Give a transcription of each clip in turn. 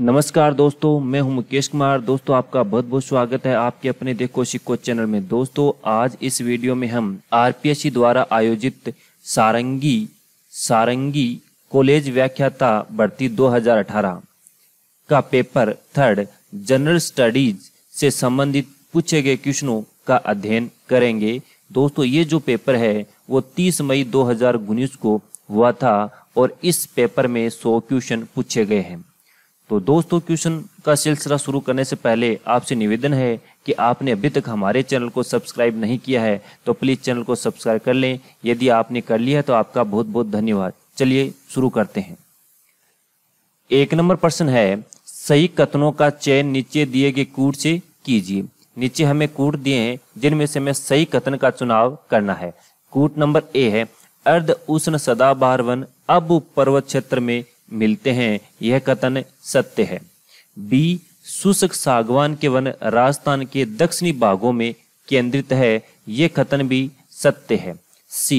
नमस्कार दोस्तों मैं हूं मुकेश कुमार दोस्तों आपका बहुत बहुत स्वागत है आपके अपने देखो सिक्को चैनल में दोस्तों आज इस वीडियो में हम आरपीएससी द्वारा आयोजित सारंगी सारंगी कॉलेज व्याख्याता भर्ती 2018 का पेपर थर्ड जनरल स्टडीज से संबंधित पूछे गए क्वेश्चनों का अध्ययन करेंगे दोस्तों ये जो पेपर है वो 30 मई दो को हुआ था और इस पेपर में सौ क्वेश्चन पूछे गए हैं तो दोस्तों क्वेश्चन का सिलसिला शुरू करने से पहले आपसे निवेदन है कि आपने अभी तक हमारे चैनल को सब्सक्राइब नहीं किया है तो प्लीज़ चैनल को सब्सक्राइब कर लें यदि आपने कर लिया है तो आपका बहुत बहुत धन्यवाद चलिए शुरू करते हैं एक नंबर प्रश्न है सही कथनों का चयन नीचे दिए गए कूट से कीजिए नीचे हमें कूट दिए हैं जिनमें से हमें सही कथन का चुनाव करना है कूट नंबर ए है अर्ध उष्ण सदाबहार वन अब पर्वत क्षेत्र में मिलते हैं यह कथन सत्य है बी शुष्क सागवान के वन राजस्थान के दक्षिणी भागों में केंद्रित है यह कथन भी सत्य है सी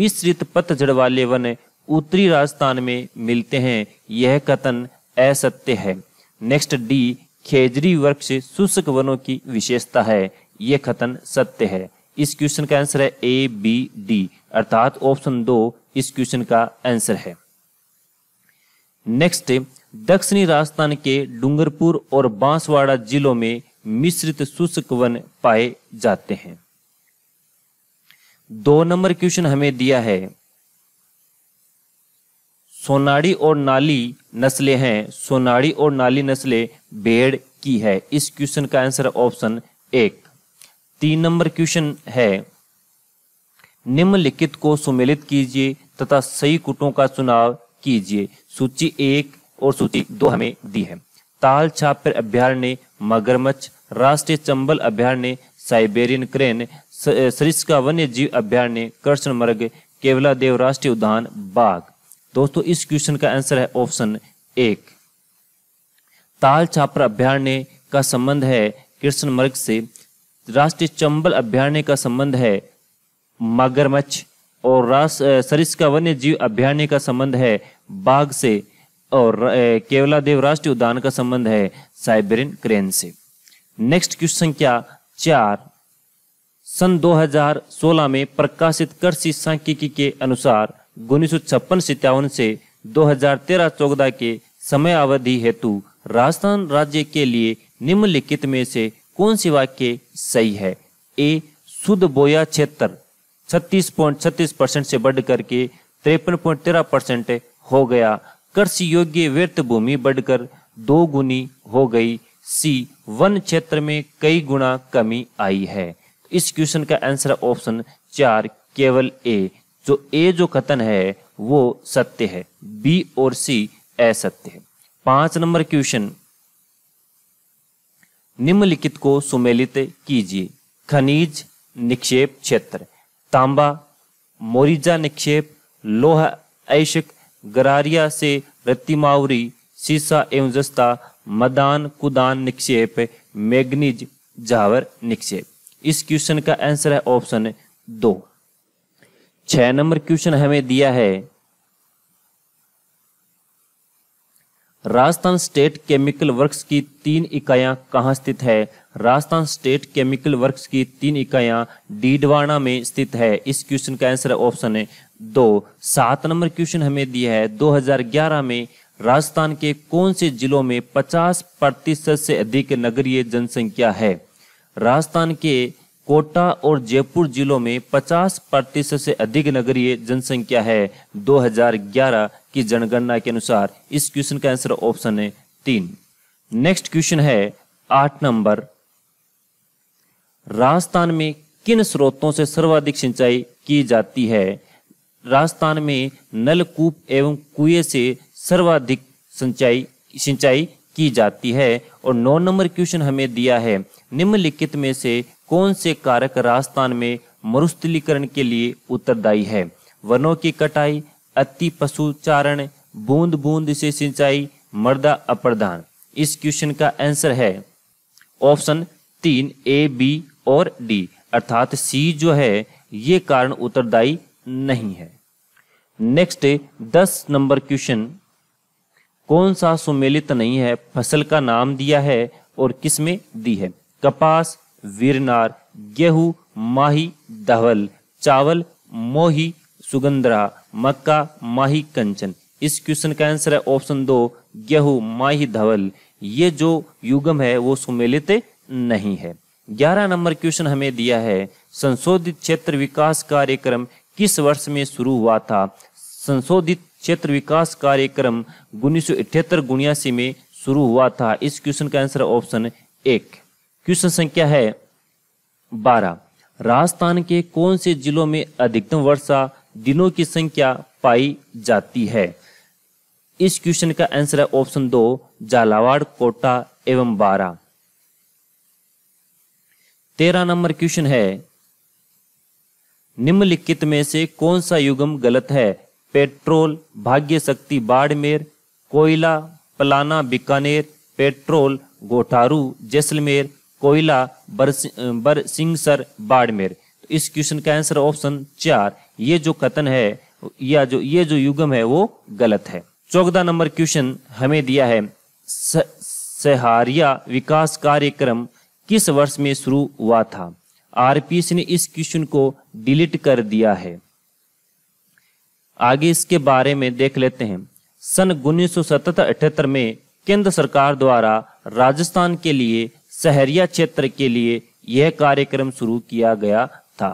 मिश्रित पतझड़ वाले वन उत्तरी राजस्थान में मिलते हैं यह कथन असत्य है नेक्स्ट डी खेजरी वृक्ष शुष्क वनों की विशेषता है यह कथन सत्य है इस क्वेश्चन का आंसर है ए बी डी अर्थात ऑप्शन दो इस क्वेश्चन का आंसर है नेक्स्ट दक्षिणी राजस्थान के डूंगरपुर और बांसवाड़ा जिलों में मिश्रित शुष्क वन पाए जाते हैं दो नंबर क्वेश्चन हमें दिया है सोनाड़ी और नाली नस्लें हैं सोनाड़ी और नाली नस्लें भेड़ की है इस क्वेश्चन का आंसर ऑप्शन एक तीन नंबर क्वेश्चन है निम्नलिखित को सुमेलित कीजिए तथा सही कुटों का चुनाव कीजिए सूची एक और सूची दो हमें दी है ताल छापर अभ्यारण्य मगरमच्छ राष्ट्रीय चंबल अभ्यारण्य साइबेरियन क्रेन सरिस्का वन्य जीव अभ्यारण्य कृष्ण मर्ग केवला देव राष्ट्रीय उद्यान बाघ दोस्तों इस क्वेश्चन का आंसर है ऑप्शन एक ताल छापर अभ्यारण्य का संबंध है कृष्ण मर्ग से राष्ट्रीय चंबल अभ्यारण्य का संबंध है मगरमच्छ और रास सरिस का वन्य जीव अभ्यारण्य का संबंध है बाघ से और केवला देव राष्ट्रीय उद्यान का संबंध है साइबेरियन क्रेन से नेक्स्ट क्वेश्चन संख्या चार सन 2016 में प्रकाशित कृषि सांख्यिकी के अनुसार उन्नीस सौ छप्पन सत्तावन से 2013 चौदह के समय अवधि हेतु राजस्थान राज्य के लिए निम्नलिखित में से कौन सी वाक्य सही है ए शुद्ध बोया क्षेत्र छत्तीस पॉइंट छत्तीस परसेंट से बढ़ करके तिरपन पॉइंट तेरह परसेंट हो गया कृषि योग्य व्यर्थ भूमि बढ़कर दो गुनी हो गई सी वन क्षेत्र में कई गुना कमी आई है इस क्वेश्चन का आंसर ऑप्शन चार केवल ए जो ए जो कथन है वो सत्य है बी और सी असत्य है पांच नंबर क्वेश्चन निम्नलिखित को सुमेलित कीजिए खनिज निक्षेप क्षेत्र तांबा मोरिजा निक्षेप लोह ऐशक गरारिया से रत्तीमावरी सीसा एवं जस्ता मदान कुदान निक्षेप मैग्नीज जावर निक्षेप इस क्वेश्चन का आंसर है ऑप्शन दो छह नंबर क्वेश्चन हमें दिया है राजस्थान स्टेट केमिकल वर्क्स की तीन इकाइयां कहाँ स्थित है राजस्थान स्टेट केमिकल वर्क्स की तीन इकाइयां डीडवाना में स्थित है इस क्वेश्चन का आंसर है ऑप्शन है दो सात नंबर क्वेश्चन हमें दिया है 2011 में राजस्थान के कौन से जिलों में 50 प्रतिशत से अधिक नगरीय जनसंख्या है राजस्थान के कोटा और जयपुर जिलों में 50 प्रतिशत से अधिक नगरीय जनसंख्या है 2011 की जनगणना के अनुसार इस क्वेश्चन का आंसर ऑप्शन है तीन नेक्स्ट क्वेश्चन है आठ नंबर राजस्थान में किन स्रोतों से सर्वाधिक सिंचाई की जाती है राजस्थान में नलकूप एवं कुएं से सर्वाधिक सिंचाई सिंचाई की जाती है और नौ नंबर क्वेश्चन हमें दिया है निम्नलिखित में से कौन से कारक राजस्थान में मरुस्थलीकरण के लिए उत्तरदायी है वनों की कटाई अति चारण बूंद बूंद से सिंचाई मर्दा अप्रदान इस क्वेश्चन का आंसर है ऑप्शन तीन ए बी और डी अर्थात सी जो है ये कारण उत्तरदायी नहीं है नेक्स्ट दस नंबर क्वेश्चन कौन सा सुमेलित नहीं है फसल का नाम दिया है और किसमें दी है कपास वीरनार गेहूँ माही दहवल चावल मोही सुगंधरा मक्का माही कंचन इस क्वेश्चन का आंसर है ऑप्शन दो गेहूँ माही धवल ये जो युगम है वो सुमेलित नहीं है ग्यारह नंबर क्वेश्चन हमें दिया है संशोधित क्षेत्र विकास कार्यक्रम किस वर्ष में शुरू हुआ था संशोधित क्षेत्र विकास कार्यक्रम उन्नीस सौ में शुरू हुआ था इस क्वेश्चन का आंसर ऑप्शन एक क्वेश्चन संख्या है बारह राजस्थान के कौन से जिलों में अधिकतम वर्षा दिनों की संख्या पाई जाती है इस क्वेश्चन का आंसर है ऑप्शन दो झालावाड़ कोटा एवं बारह तेरह नंबर क्वेश्चन है निम्नलिखित में से कौन सा युगम गलत है पेट्रोल भाग्य शक्ति बाड़मेर कोयला पलाना बीकानेर पेट्रोल गोठारू जैसलमेर कोयला बर सिंह सर बाड़मेर तो इस क्वेश्चन का आंसर ऑप्शन चार ये जो कथन है या जो ये जो युगम है वो गलत है चौदह नंबर क्वेश्चन हमें दिया है सहारिया विकास कार्यक्रम किस वर्ष में शुरू हुआ था आरपीएस ने इस क्वेश्चन को डिलीट कर दिया है आगे इसके बारे में देख लेते हैं सन उन्नीस सौ में केंद्र सरकार द्वारा राजस्थान के लिए शहरिया क्षेत्र के लिए यह कार्यक्रम शुरू किया गया था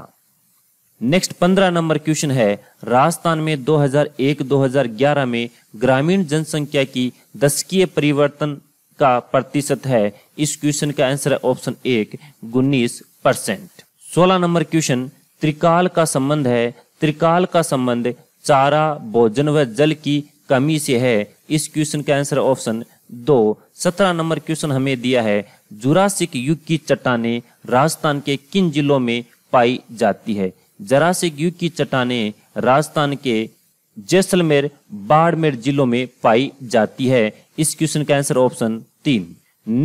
नेक्स्ट पंद्रह नंबर क्वेश्चन है राजस्थान में 2001-2011 में ग्रामीण जनसंख्या की दशकीय परिवर्तन का प्रतिशत है इस क्वेश्चन का आंसर है ऑप्शन एक उन्नीस परसेंट सोलह नंबर क्वेश्चन त्रिकाल का संबंध है त्रिकाल का संबंध चारा भोजन व जल की कमी से है इस क्वेश्चन का आंसर ऑप्शन दो सत्रह नंबर क्वेश्चन हमें दिया है जुरासिक युग की चट्टाने राजस्थान के किन जिलों में पाई जाती है जरासिक युग की चट्टाने राजस्थान के जैसलमेर बाड़मेर जिलों में पाई जाती है इस क्वेश्चन का आंसर ऑप्शन तीन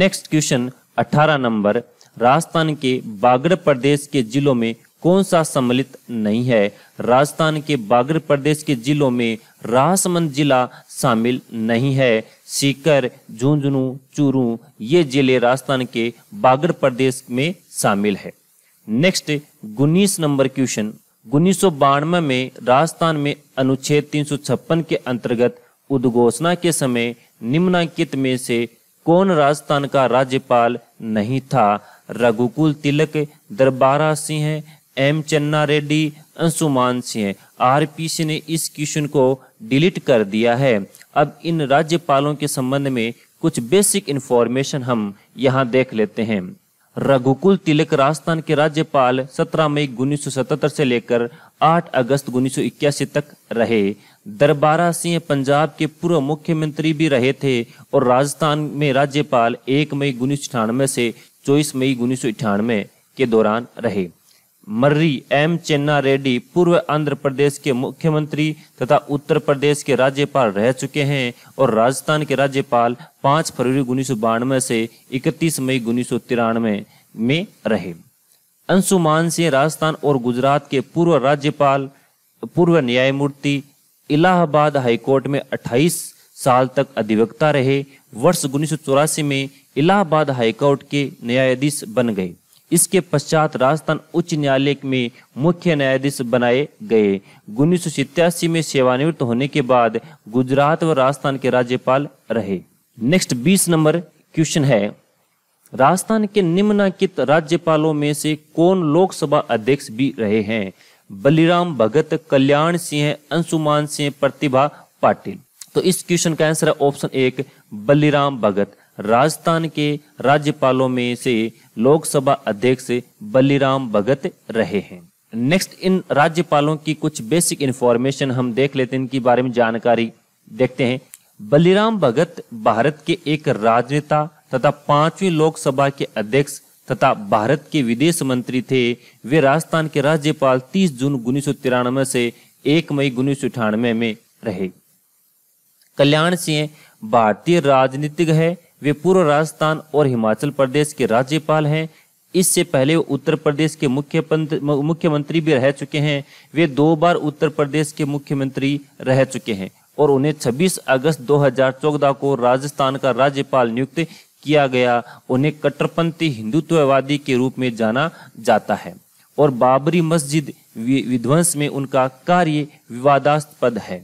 नेक्स्ट क्वेश्चन 18 नंबर राजस्थान के बागड़ प्रदेश के जिलों में कौन सा सम्मिलित नहीं है राजस्थान के बागर प्रदेश के जिलों में राजसमंद जिला शामिल नहीं है सीकर झुंझुनू चूरू ये जिले राजस्थान के बागर प्रदेश में शामिल है नेक्स्ट उन्नीस नंबर क्वेश्चन उन्नीस में राजस्थान में अनुच्छेद 356 के अंतर्गत उद्घोषणा के समय निम्नांकित में से कौन राजस्थान का राज्यपाल नहीं था रघुकुल तिलक दरबारा सिंह एम चन्ना रेड्डी अंशुमान सिंह आरपीसी ने इस क्वेश्चन को डिलीट कर दिया है अब इन राज्यपालों के संबंध में कुछ बेसिक इन्फॉर्मेशन हम यहाँ देख लेते हैं रघुकुल तिलक राजस्थान के राज्यपाल 17 मई उन्नीस से लेकर 8 अगस्त उन्नीस तक रहे दरबारा सिंह पंजाब के पूर्व मुख्यमंत्री भी रहे थे और राजस्थान में राज्यपाल 1 मई उन्नीस से 24 मई उन्नीस के दौरान रहे मर्री एम चेन्ना रेड्डी पूर्व आंध्र प्रदेश के मुख्यमंत्री तथा उत्तर प्रदेश के राज्यपाल रह चुके हैं और राजस्थान के राज्यपाल 5 फरवरी उन्नीस से 31 मई उन्नीस में रहे अंशुमान सिंह राजस्थान और गुजरात के पूर्व राज्यपाल पूर्व न्यायमूर्ति इलाहाबाद हाईकोर्ट में 28 साल तक अधिवक्ता रहे वर्ष उन्नीस में इलाहाबाद हाईकोर्ट के न्यायाधीश बन गए इसके पश्चात राजस्थान उच्च न्यायालय में मुख्य न्यायाधीश बनाए गए उन्नीस में सेवानिवृत्त होने के बाद गुजरात व राजस्थान के राज्यपाल रहे नेक्स्ट बीस नंबर क्वेश्चन है राजस्थान के निम्नांकित राज्यपालों में से कौन लोकसभा अध्यक्ष भी रहे हैं बलिराम भगत कल्याण सिंह अंशुमान सिंह प्रतिभा पाटिल तो इस क्वेश्चन का आंसर है ऑप्शन एक बलिराम भगत राजस्थान के राज्यपालों में से लोकसभा अध्यक्ष बलिराम भगत रहे हैं नेक्स्ट इन राज्यपालों की कुछ बेसिक इन्फॉर्मेशन हम देख लेते हैं इनके बारे में जानकारी देखते हैं बलिराम भगत भारत के एक राजनेता तथा पांचवी लोकसभा के अध्यक्ष तथा भारत के विदेश मंत्री थे वे राजस्थान के राज्यपाल 30 जून उन्नीस से 1 मई उन्नीस में रहे कल्याण सिंह भारतीय राजनीतिक है वे पूर्व राजस्थान और हिमाचल प्रदेश के राज्यपाल हैं इससे पहले वो उत्तर प्रदेश के मुख्य मुख्यमंत्री भी रह चुके हैं वे दो बार उत्तर प्रदेश के मुख्यमंत्री रह चुके हैं और उन्हें 26 अगस्त 2014 को राजस्थान का राज्यपाल नियुक्त किया गया उन्हें कट्टरपंथी हिंदुत्ववादी के रूप में जाना जाता है और बाबरी मस्जिद विध्वंस में उनका कार्य विवादास्पद है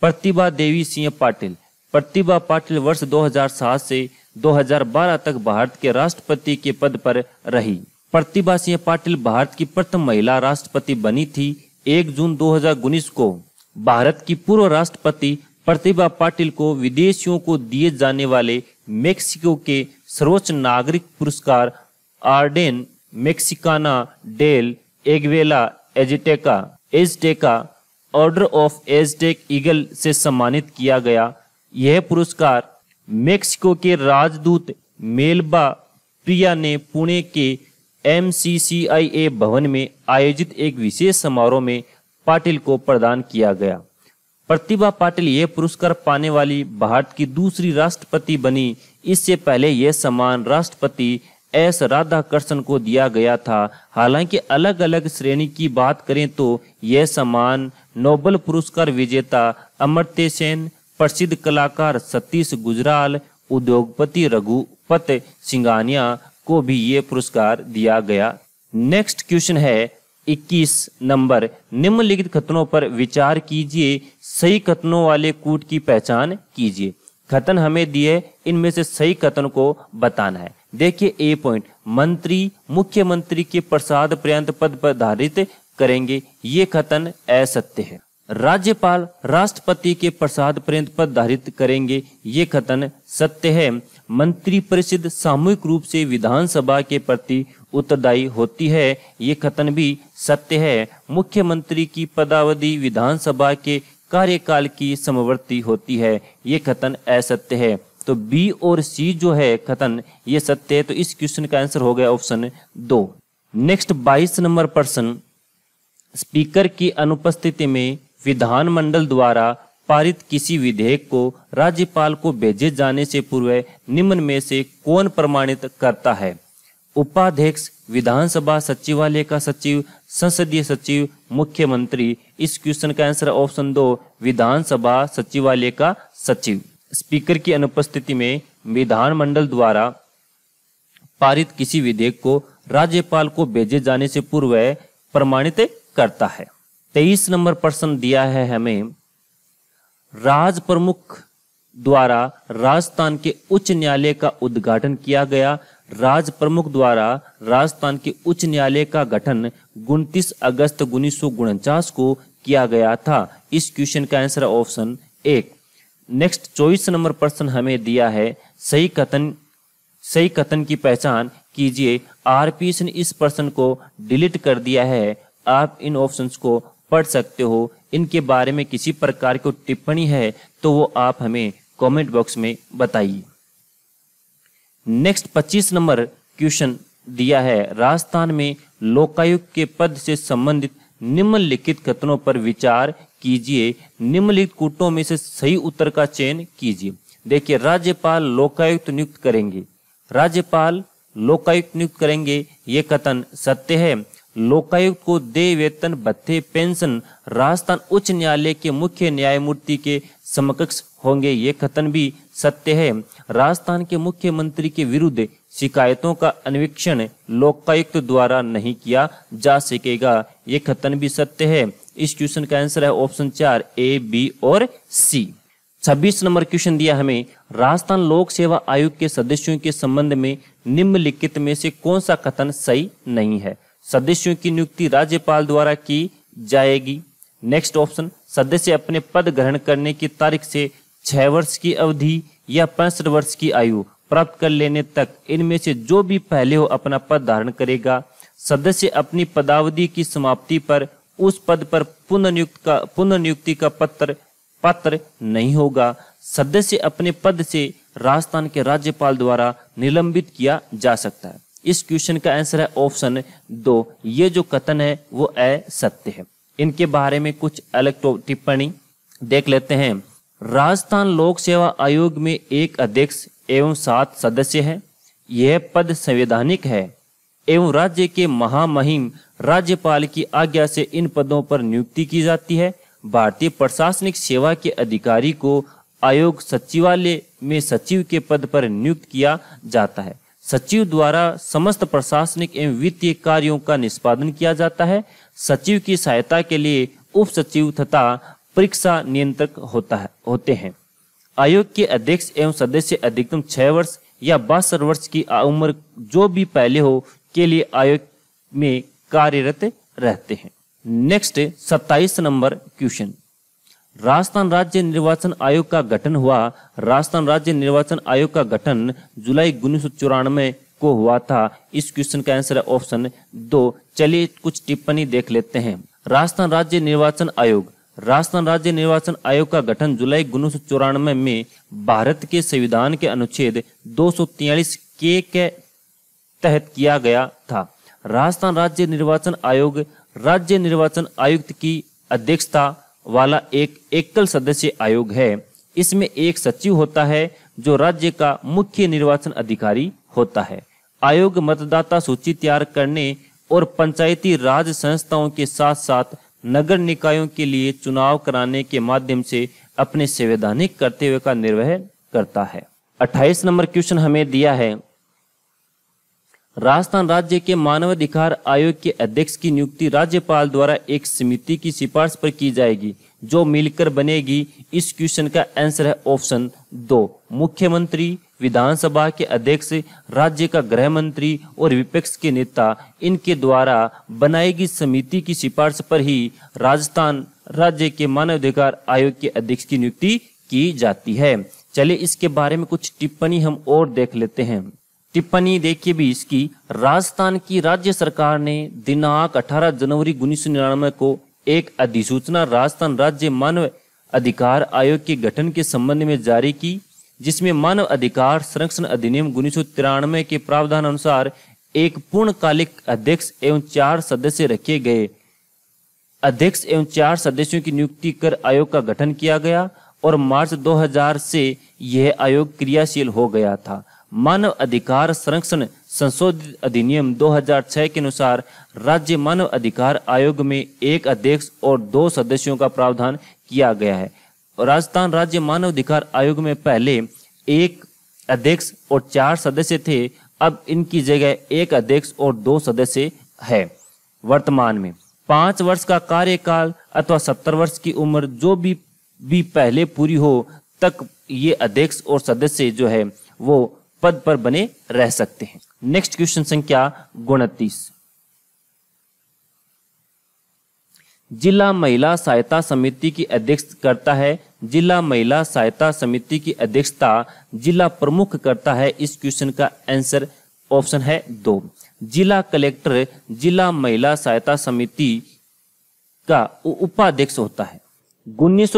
प्रतिभा देवी सिंह पाटिल प्रतिभा पाटिल वर्ष 2007 से 2012 तक भारत के राष्ट्रपति के पद पर रही प्रतिभा सिंह पाटिल भारत की प्रथम महिला राष्ट्रपति बनी थी 1 जून दो को भारत की पूर्व राष्ट्रपति प्रतिभा पाटिल को विदेशियों को दिए जाने वाले मेक्सिको के सर्वोच्च नागरिक पुरस्कार Orden Mexicana del Aguila Azteca Azteca order of Aztec eagle से सम्मानित किया गया यह पुरस्कार मेक्सिको के राजदूत मेलबा प्रिया ने पुणे के एम भवन में आयोजित एक विशेष समारोह में पाटिल को प्रदान किया गया प्रतिभा पाटिल यह पुरस्कार पाने वाली भारत की दूसरी राष्ट्रपति बनी इससे पहले यह सम्मान राष्ट्रपति एस राधाकृष्ण को दिया गया था हालांकि अलग अलग श्रेणी की बात करें तो यह सम्मान नोबल पुरस्कार विजेता अमर्त्य सेन प्रसिद्ध कलाकार सतीश गुजराल उद्योगपति रघुपत सिंगानिया को भी ये पुरस्कार दिया गया नेक्स्ट क्वेश्चन है 21 नंबर निम्नलिखित कथनों पर विचार कीजिए सही कथनों वाले कूट की पहचान कीजिए कथन हमें दिए इनमें से सही कथन को बताना है देखिए ए पॉइंट मंत्री मुख्यमंत्री के प्रसाद पर्यंत पद पर धारित करेंगे ये कथन असत्य है राज्यपाल राष्ट्रपति के प्रसाद पर्यंत पदारित करेंगे ये कथन सत्य है मंत्री परिषद सामूहिक रूप से विधानसभा के प्रति उत्तरदायी होती है ये कथन भी सत्य है मुख्यमंत्री की पदावधि विधानसभा के कार्यकाल की समवर्ती होती है ये कथन असत्य है तो बी और सी जो है कथन ये सत्य है तो इस क्वेश्चन का आंसर हो गया ऑप्शन दो नेक्स्ट बाईस नंबर प्रश्न स्पीकर की अनुपस्थिति में विधानमंडल द्वारा पारित किसी विधेयक को राज्यपाल को भेजे जाने से पूर्व निम्न में से कौन प्रमाणित करता है उपाध्यक्ष विधानसभा सचिवालय का सचिव संसदीय सचिव मुख्यमंत्री इस क्वेश्चन का आंसर ऑप्शन दो विधानसभा सचिवालय का सचिव स्पीकर की अनुपस्थिति में विधानमंडल द्वारा पारित किसी विधेयक को राज्यपाल को भेजे जाने से पूर्व प्रमाणित करता है तेईस नंबर प्रश्न दिया है हमें राज प्रमुख द्वारा राजस्थान के उच्च न्यायालय का उद्घाटन किया गया राज प्रमुख द्वारा राजस्थान के उच्च न्यायालय का गठन 29 अगस्त उन्नीस को किया गया था इस क्वेश्चन का आंसर ऑप्शन एक नेक्स्ट चौबीस नंबर प्रश्न हमें दिया है सही कथन सही कथन की पहचान कीजिए आरपीएस ने इस प्रश्न को डिलीट कर दिया है आप इन ऑप्शंस को पढ़ सकते हो इनके बारे में किसी प्रकार की टिप्पणी है तो वो आप हमें कमेंट बॉक्स में बताइए नेक्स्ट 25 नंबर क्वेश्चन दिया है राजस्थान में लोकायुक्त के पद से संबंधित निम्नलिखित कथनों पर विचार कीजिए निम्नलिखित कूटों में से सही उत्तर का चयन कीजिए देखिए राज्यपाल लोकायुक्त नियुक्त करेंगे राज्यपाल लोकायुक्त नियुक्त करेंगे ये कथन सत्य है लोकायुक्त को दे वेतन भत्ते पेंशन राजस्थान उच्च न्यायालय के मुख्य न्यायमूर्ति के समकक्ष होंगे ये कथन भी सत्य है राजस्थान के मुख्यमंत्री के विरुद्ध शिकायतों का अन्वेक्षण लोकायुक्त द्वारा नहीं किया जा सकेगा ये कथन भी सत्य है इस क्वेश्चन का आंसर है ऑप्शन चार ए बी और सी छब्बीस नंबर क्वेश्चन दिया हमें राजस्थान लोक सेवा आयोग के सदस्यों के संबंध में निम्नलिखित में से कौन सा कथन सही नहीं है सदस्यों की नियुक्ति राज्यपाल द्वारा की जाएगी नेक्स्ट ऑप्शन सदस्य अपने पद ग्रहण करने की तारीख से छह वर्ष की अवधि या पैंसठ वर्ष की आयु प्राप्त कर लेने तक इनमें से जो भी पहले हो अपना पद धारण करेगा सदस्य अपनी पदावधि की समाप्ति पर उस पद पर पुनर्नियुक्त का पुनर्नियुक्ति का पत्र पात्र नहीं होगा सदस्य अपने पद से राजस्थान के राज्यपाल द्वारा निलंबित किया जा सकता है इस क्वेश्चन का आंसर है ऑप्शन दो ये जो कथन है वो असत्य है इनके बारे में कुछ अलग तो टिप्पणी देख लेते हैं राजस्थान लोक सेवा आयोग में एक अध्यक्ष एवं सात सदस्य हैं यह पद संवैधानिक है एवं राज्य के महामहिम राज्यपाल की आज्ञा से इन पदों पर नियुक्ति की जाती है भारतीय प्रशासनिक सेवा के अधिकारी को आयोग सचिवालय में सचिव के पद पर नियुक्त किया जाता है सचिव द्वारा समस्त प्रशासनिक एवं वित्तीय कार्यों का निष्पादन किया जाता है सचिव की सहायता के लिए उप सचिव तथा परीक्षा नियंत्रक होता है होते हैं आयोग के अध्यक्ष एवं सदस्य अधिकतम छह वर्ष या बासठ वर्ष की उम्र जो भी पहले हो के लिए आयोग में कार्यरत रहते हैं नेक्स्ट सत्ताईस नंबर क्वेश्चन राजस्थान राज्य निर्वाचन आयोग का गठन हुआ राजस्थान राज्य निर्वाचन आयोग का गठन जुलाई उन्नीस को हुआ था इस क्वेश्चन का आंसर है ऑप्शन दो चलिए कुछ टिप्पणी देख लेते हैं राजस्थान राज्य निर्वाचन आयोग राजस्थान राज्य निर्वाचन आयोग का गठन जुलाई उन्नीस में भारत के संविधान के अनुच्छेद दो के के तहत किया गया था राजस्थान राज्य निर्वाचन आयोग राज्य निर्वाचन आयुक्त की अध्यक्षता वाला एक एकल सदस्य आयोग है इसमें एक सचिव होता है जो राज्य का मुख्य निर्वाचन अधिकारी होता है आयोग मतदाता सूची तैयार करने और पंचायती राज संस्थाओं के साथ साथ नगर निकायों के लिए चुनाव कराने के माध्यम से अपने संवैधानिक कर्तव्य का निर्वहन करता है 28 नंबर क्वेश्चन हमें दिया है राजस्थान राज्य के मानवाधिकार आयोग के अध्यक्ष की नियुक्ति राज्यपाल द्वारा एक समिति की सिफारिश पर की जाएगी जो मिलकर बनेगी इस क्वेश्चन का आंसर है ऑप्शन दो मुख्यमंत्री विधानसभा के अध्यक्ष राज्य का गृह मंत्री और विपक्ष के नेता इनके द्वारा बनाई गई समिति की सिफारिश पर ही राजस्थान राज्य के मानवाधिकार आयोग के अध्यक्ष की नियुक्ति की जाती है चलिए इसके बारे में कुछ टिप्पणी हम और देख लेते हैं टिप्पणी देखिए भी इसकी राजस्थान की राज्य सरकार ने दिनांक 18 जनवरी उन्नीस को एक अधिसूचना राजस्थान राज्य मानव अधिकार आयोग के गठन के संबंध में जारी की जिसमें मानव अधिकार संरक्षण अधिनियम उन्नीस के प्रावधान अनुसार एक पूर्णकालिक अध्यक्ष एवं चार सदस्य रखे गए अध्यक्ष एवं चार सदस्यों की नियुक्ति कर आयोग का गठन किया गया और मार्च 2000 से यह आयोग क्रियाशील हो गया था मानव अधिकार संरक्षण संशोधित अधिनियम 2006 के अनुसार राज्य मानव अधिकार आयोग में एक अध्यक्ष और दो सदस्यों का प्रावधान किया गया है राजस्थान राज्य मानव अधिकार आयोग में पहले एक अध्यक्ष और चार सदस्य थे अब इनकी जगह एक अध्यक्ष और दो सदस्य है वर्तमान में पांच वर्ष का कार्यकाल अथवा सत्तर वर्ष की उम्र जो भी भी पहले पूरी हो तक ये अध्यक्ष और सदस्य जो है वो पद पर बने रह सकते हैं नेक्स्ट क्वेश्चन संख्या उनतीस जिला महिला सहायता समिति की अध्यक्ष करता है जिला महिला सहायता समिति की अध्यक्षता जिला प्रमुख करता है इस क्वेश्चन का आंसर ऑप्शन है दो जिला कलेक्टर जिला महिला सहायता समिति का उपाध्यक्ष होता है उन्नीस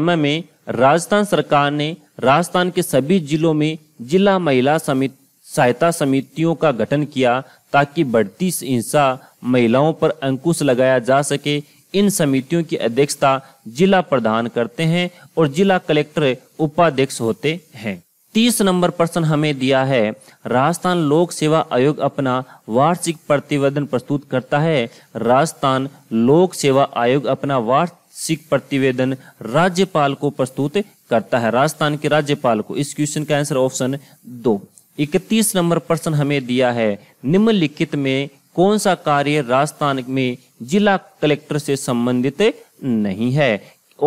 में राजस्थान सरकार ने राजस्थान के सभी जिलों में जिला महिला समिति सहायता समितियों का गठन किया ताकि बढ़ती हिंसा महिलाओं पर अंकुश लगाया जा सके इन समितियों की अध्यक्षता जिला प्रधान करते हैं और जिला कलेक्टर उपाध्यक्ष होते हैं तीस नंबर प्रश्न हमें दिया है राजस्थान लोक सेवा आयोग अपना वार्षिक प्रतिवेदन प्रस्तुत करता है राजस्थान लोक सेवा आयोग अपना वार्षिक प्रतिवेदन राज्यपाल को प्रस्तुत करता है राजस्थान के राज्यपाल को इस क्वेश्चन का आंसर ऑप्शन दो इकतीस नंबर प्रश्न हमें दिया है निम्नलिखित में कौन सा कार्य राजस्थान में जिला कलेक्टर से संबंधित नहीं है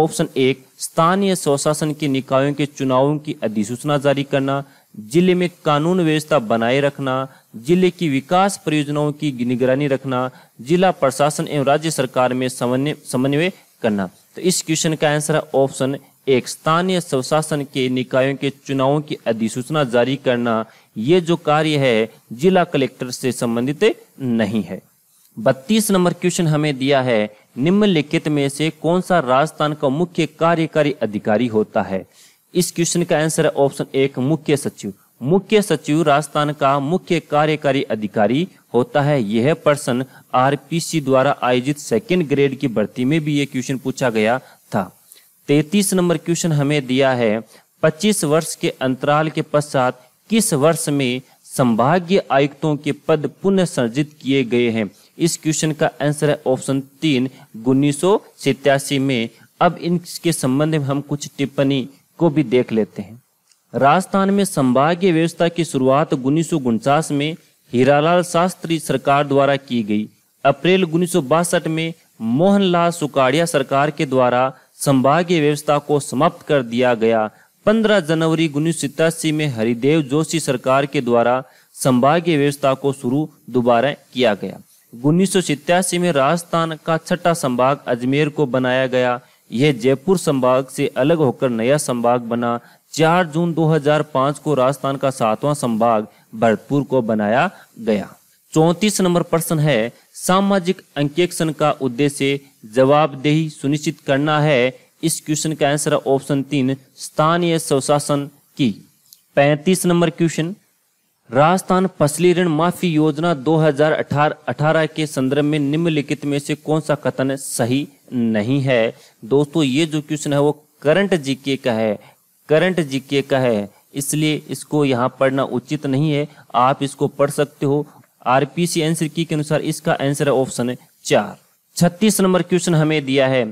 ऑप्शन एक स्थानीय स्वशासन के निकायों के चुनावों की अधिसूचना जारी करना जिले में कानून व्यवस्था बनाए रखना जिले की विकास परियोजनाओं की निगरानी रखना जिला प्रशासन एवं राज्य सरकार में समन्वय करना तो इस क्वेश्चन का आंसर है ऑप्शन एक स्थानीय स्वशासन के निकायों के चुनावों की अधिसूचना जारी करना ये जो कार्य है जिला कलेक्टर से संबंधित नहीं है बत्तीस नंबर क्वेश्चन हमें दिया है निम्नलिखित में से कौन सा राजस्थान का मुख्य कार्यकारी अधिकारी होता है इस क्वेश्चन का आंसर है ऑप्शन एक मुख्य सचिव मुख्य सचिव राजस्थान का मुख्य कार्यकारी अधिकारी होता है यह पर्सन आरपीसी द्वारा आयोजित सेकेंड ग्रेड की भर्ती में भी यह क्वेश्चन पूछा गया था तैतीस नंबर क्वेश्चन हमें दिया है पच्चीस वर्ष के अंतराल के पश्चात किस वर्ष में संभाग्य आयुक्तों के पद पुनः सर्जित किए गए हैं इस क्वेश्चन का आंसर है ऑप्शन तीन उन्नीस में अब इनके संबंध में हम कुछ टिप्पणी को भी देख लेते हैं राजस्थान में संभागीय व्यवस्था की शुरुआत उन्नीस में हीरालाल शास्त्री सरकार द्वारा की गई अप्रैल उन्नीस में मोहनलाल सुकाड़िया सरकार के द्वारा संभागीय व्यवस्था को समाप्त कर दिया गया 15 जनवरी उन्नीस में हरिदेव जोशी सरकार के द्वारा संभागीय व्यवस्था को शुरू दोबारा किया गया उन्नीस में राजस्थान का छठा संभाग अजमेर को बनाया गया यह जयपुर संभाग से अलग होकर नया संभाग बना 4 जून 2005 को राजस्थान का सातवां संभाग भरतपुर को बनाया गया चौंतीस नंबर प्रश्न है सामाजिक अंकेक्षण का उद्देश्य जवाबदेही सुनिश्चित करना है इस क्वेश्चन का आंसर है ऑप्शन तीन स्थानीय स्वशासन की पैंतीस नंबर क्वेश्चन राजस्थान फसली ऋण माफी योजना 2018-18 के संदर्भ में निम्नलिखित में से कौन सा कथन सही नहीं है दोस्तों ये जो क्वेश्चन है वो करंट जीके का है करंट जीके का है इसलिए इसको यहाँ पढ़ना उचित नहीं है आप इसको पढ़ सकते हो आरपीसी आंसर की के अनुसार इसका आंसर है ऑप्शन चार छत्तीस नंबर क्वेश्चन हमें दिया है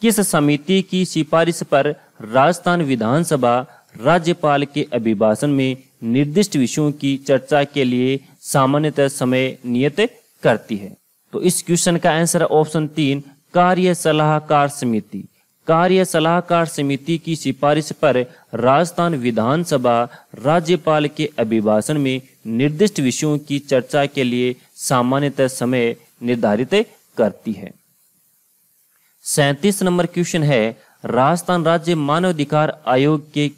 किस समिति की सिफारिश पर राजस्थान विधानसभा राज्यपाल के अभिभाषण में निर्दिष्ट विषयों की चर्चा के लिए सामान्यतः समय नियत करती है तो इस क्वेश्चन का आंसर ऑप्शन तीन कार्य सलाहकार समिति कार्य सलाहकार समिति की सिफारिश पर राजस्थान विधानसभा राज्यपाल के अभिभाषण में निर्दिष्ट विषयों की चर्चा के लिए सामान्यतः समय निर्धारित करती है सैतीस नंबर क्वेश्चन है राजस्थान राज्य मानवाधिकार आयोग के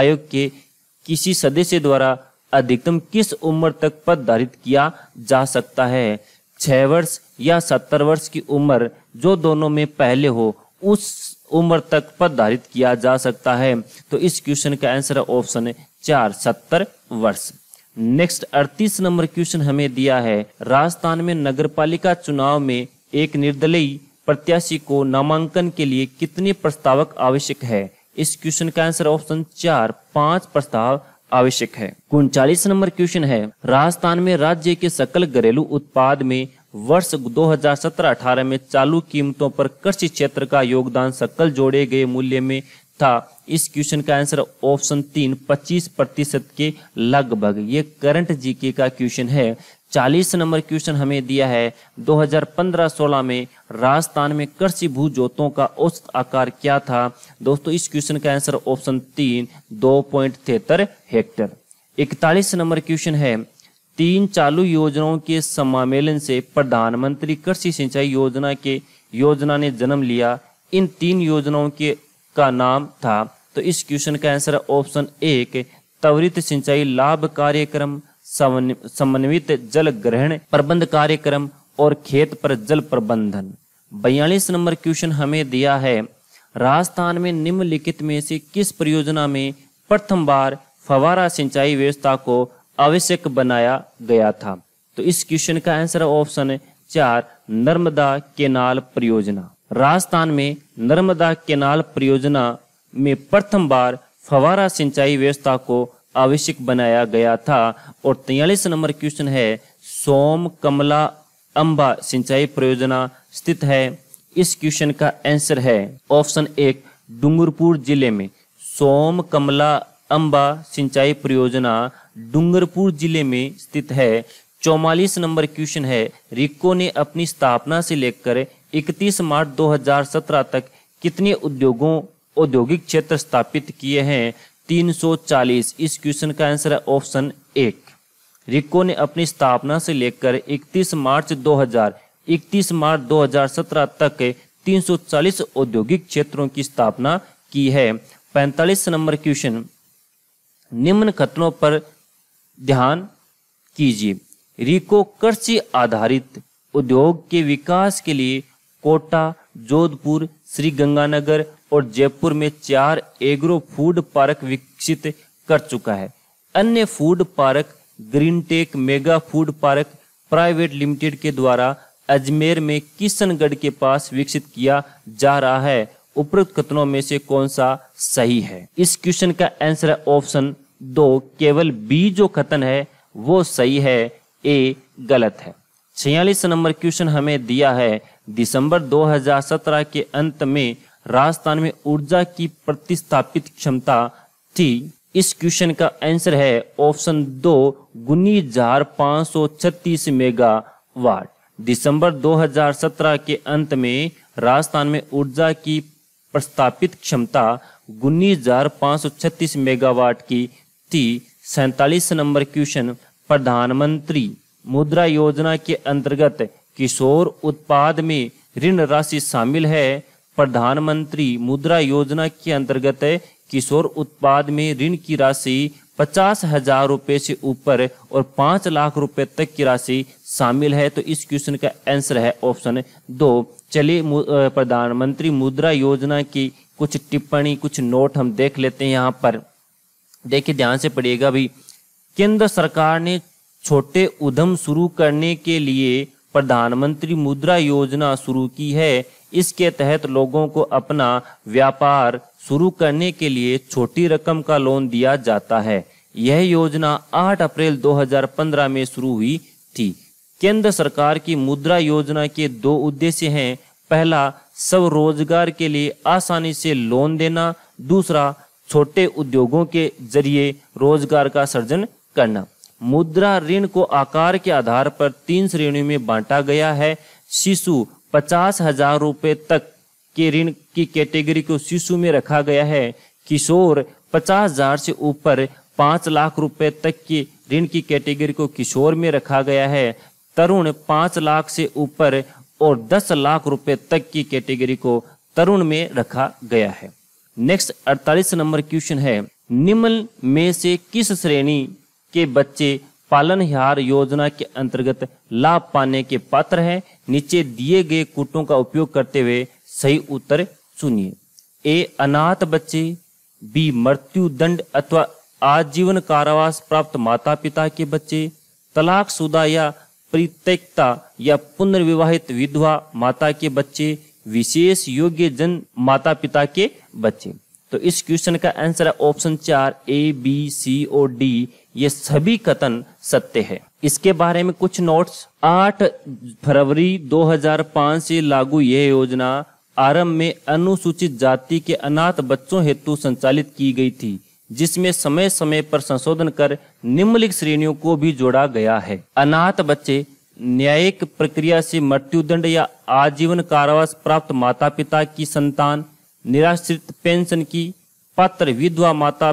आयोग के किसी सदस्य द्वारा अधिकतम किस उम्र तक पद धारित किया जा सकता है छह वर्ष या सत्तर वर्ष की उम्र जो दोनों में पहले हो उस उम्र तक पद धारित किया जा सकता है तो इस क्वेश्चन का आंसर है ऑप्शन चार सत्तर वर्ष नेक्स्ट अड़तीस नंबर क्वेश्चन हमें दिया है राजस्थान में पालिका चुनाव में एक निर्दलीय प्रत्याशी को नामांकन के लिए कितने प्रस्तावक आवश्यक है इस क्वेश्चन का आंसर ऑप्शन चार पांच प्रस्ताव आवश्यक है उनचालीस नंबर क्वेश्चन है राजस्थान में राज्य के सकल घरेलू उत्पाद में वर्ष 2017-18 में चालू कीमतों पर कृषि क्षेत्र का योगदान सकल जोड़े गए मूल्य में था इस क्वेश्चन का आंसर ऑप्शन तीन पच्चीस प्रतिशत के लगभग ये करंट जीके का क्वेश्चन है चालीस नंबर क्वेश्चन हमें दिया है 2015-16 में राजस्थान में कृषि भू जोतों का औसत आकार क्या था दोस्तों इस क्वेश्चन का आंसर ऑप्शन तीन दो पॉइंट तिहत्तर हेक्टर इकतालीस नंबर क्वेश्चन है तीन चालू योजनाओं के सम्मेलन से प्रधानमंत्री कृषि सिंचाई योजना के योजना ने जन्म लिया इन तीन योजनाओं के का नाम था तो इस क्वेश्चन का आंसर है ऑप्शन एक त्वरित सिंचाई लाभ कार्यक्रम समन्वित जल ग्रहण प्रबंध कार्यक्रम और खेत पर जल प्रबंधन बयालीस नंबर क्वेश्चन हमें दिया है राजस्थान में निम्नलिखित में से किस परियोजना में प्रथम बार फवारा सिंचाई व्यवस्था को आवश्यक बनाया गया था तो इस क्वेश्चन का आंसर ऑप्शन चार नर्मदा केनाल परियोजना राजस्थान में नर्मदा केनाल परियोजना में प्रथम बार फवारा सिंचाई व्यवस्था को आवश्यक बनाया गया था और तैयलीस नंबर क्वेश्चन है सोम कमला अंबा सिंचाई परियोजना स्थित है इस क्वेश्चन का आंसर है ऑप्शन एक डूंगरपुर जिले में सोम कमला अम्बा सिंचाई परियोजना डूंगरपुर जिले में स्थित है चौवालीस नंबर क्वेश्चन है रिको ने अपनी स्थापना से लेकर 31 मार्च 2017 तक कितने उद्योगों औद्योगिक क्षेत्र स्थापित किए हैं 340 इस क्वेश्चन का आंसर है ऑप्शन एक रिको ने अपनी स्थापना से लेकर 31 मार्च 2000 31 मार्च 2017 तक 340 औद्योगिक क्षेत्रों की स्थापना की है 45 नंबर क्वेश्चन निम्न खतरों पर ध्यान कीजिए रिको कृषि आधारित उद्योग के विकास के लिए कोटा जोधपुर श्री गंगानगर और जयपुर में चार एग्रो फूड पार्क विकसित कर चुका है अन्य food park green tech mega food park private limited के द्वारा अजमेर में किशनगढ़ के पास विकसित किया जा रहा है उपरोक्त कथनों में से कौन सा सही है इस क्वेश्चन का आंसर है ऑप्शन दो केवल बी जो कथन है वो सही है ए गलत है छियालीस नंबर क्वेश्चन हमें दिया है दिसंबर 2017 के अंत में राजस्थान में ऊर्जा की प्रतिस्थापित क्षमता थी इस क्वेश्चन का आंसर है ऑप्शन दो गुनी हजार पाँच सौ छत्तीस मेगावाट दिसंबर 2017 के अंत में राजस्थान में ऊर्जा की प्रस्तापित क्षमता गुनी हजार पाँच सौ छत्तीस मेगावाट की थी सैतालीस नंबर क्वेश्चन प्रधानमंत्री मुद्रा योजना के अंतर्गत किशोर उत्पाद में ऋण राशि शामिल है प्रधानमंत्री मुद्रा योजना के अंतर्गत किशोर उत्पाद में ऋण की राशि पचास हजार रुपए से ऊपर और पांच लाख रुपए तक की राशि शामिल है तो इस क्वेश्चन का आंसर है ऑप्शन दो चलिए प्रधानमंत्री मुद्रा योजना की कुछ टिप्पणी कुछ नोट हम देख लेते हैं यहाँ पर देखिए ध्यान से पढ़िएगा अभी केंद्र सरकार ने छोटे उद्यम शुरू करने के लिए प्रधानमंत्री मुद्रा योजना शुरू की है इसके तहत लोगों को अपना व्यापार शुरू करने के लिए छोटी रकम का लोन दिया जाता है यह योजना 8 अप्रैल 2015 में शुरू हुई थी केंद्र सरकार की मुद्रा योजना के दो उद्देश्य हैं पहला स्वरोजगार के लिए आसानी से लोन देना दूसरा छोटे उद्योगों के जरिए रोजगार का सृजन करना मुद्रा ऋण को आकार के आधार पर तीन श्रेणियों में बांटा गया है शिशु पचास हजार रुपए तक के ऋण की कैटेगरी को शिशु में रखा गया है किशोर पचास हजार से ऊपर पांच लाख रुपए तक के ऋण की कैटेगरी को किशोर में रखा गया है तरुण पांच लाख से ऊपर और दस लाख रुपए तक की कैटेगरी को तरुण में रखा गया है नेक्स्ट अड़तालीस नंबर क्वेश्चन है निम्न में से किस श्रेणी के बच्चे पालनहार योजना के अंतर्गत लाभ पाने के पात्र हैं नीचे दिए गए कुटों का उपयोग करते हुए सही उत्तर चुनिए ए अनाथ बच्चे बी मृत्यु दंड अथवा आजीवन कारावास प्राप्त माता पिता के बच्चे तलाक सुदा या परित्यक्ता या पुनर्विवाहित विधवा माता के बच्चे विशेष योग्य जन माता पिता के बच्चे तो इस क्वेश्चन का आंसर है ऑप्शन चार ए बी सी और डी ये सभी कथन सत्य है इसके बारे में कुछ नोट्स 8 फरवरी 2005 से लागू यह योजना आरंभ में अनुसूचित जाति के अनाथ बच्चों हेतु संचालित की गई थी जिसमें समय समय पर संशोधन कर निम्नलिखित श्रेणियों को भी जोड़ा गया है अनाथ बच्चे न्यायिक प्रक्रिया से मृत्युदंड या आजीवन कारावास प्राप्त माता पिता की संतान निराश्रित पेंशन की पात्र विधवा माता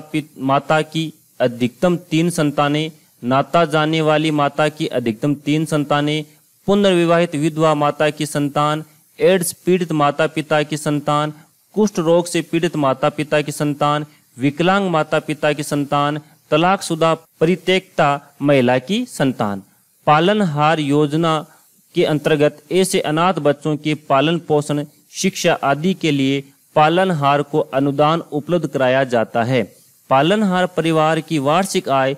माता की अधिकतम तीन संतानें नाता जाने वाली माता की अधिकतम तीन संतानें पुनर्विवाहित विधवा माता की संतान एड्स पीड़ित माता पिता की संतान कुष्ठ रोग से पीड़ित माता पिता की संतान विकलांग माता पिता की संतान तलाकशुदा परित्यक्ता महिला की संतान पालनहार योजना के अंतर्गत ऐसे अनाथ बच्चों के पालन पोषण शिक्षा आदि के लिए पालनहार को अनुदान उपलब्ध कराया जाता है पालनहार परिवार की वार्षिक आय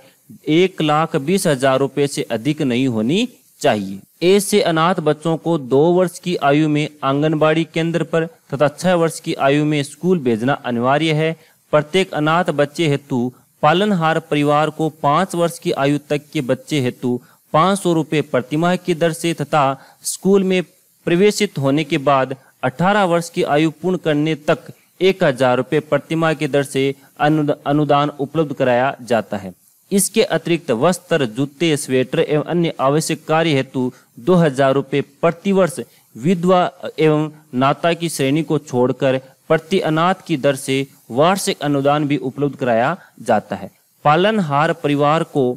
एक लाख बीस हजार रूपए से अधिक नहीं होनी चाहिए ऐसे अनाथ बच्चों को दो वर्ष की आयु में आंगनबाड़ी केंद्र पर तथा छह वर्ष की आयु में स्कूल भेजना अनिवार्य है प्रत्येक अनाथ बच्चे हेतु पालनहार परिवार को पाँच वर्ष की आयु तक के बच्चे हेतु पाँच सौ रूपए प्रतिमाह की दर से तथा स्कूल में प्रवेशित होने के बाद 18 वर्ष की आयु पूर्ण करने तक एक हजार रुपये प्रतिमा की दर से अनुदान उपलब्ध कराया जाता है इसके अतिरिक्त वस्त्र जूते स्वेटर एवं अन्य आवश्यक कार्य हेतु दो हजार रुपये प्रतिवर्ष विधवा एवं नाता की श्रेणी को छोड़कर प्रति अनाथ की दर से वार्षिक अनुदान भी उपलब्ध कराया जाता है पालनहार परिवार को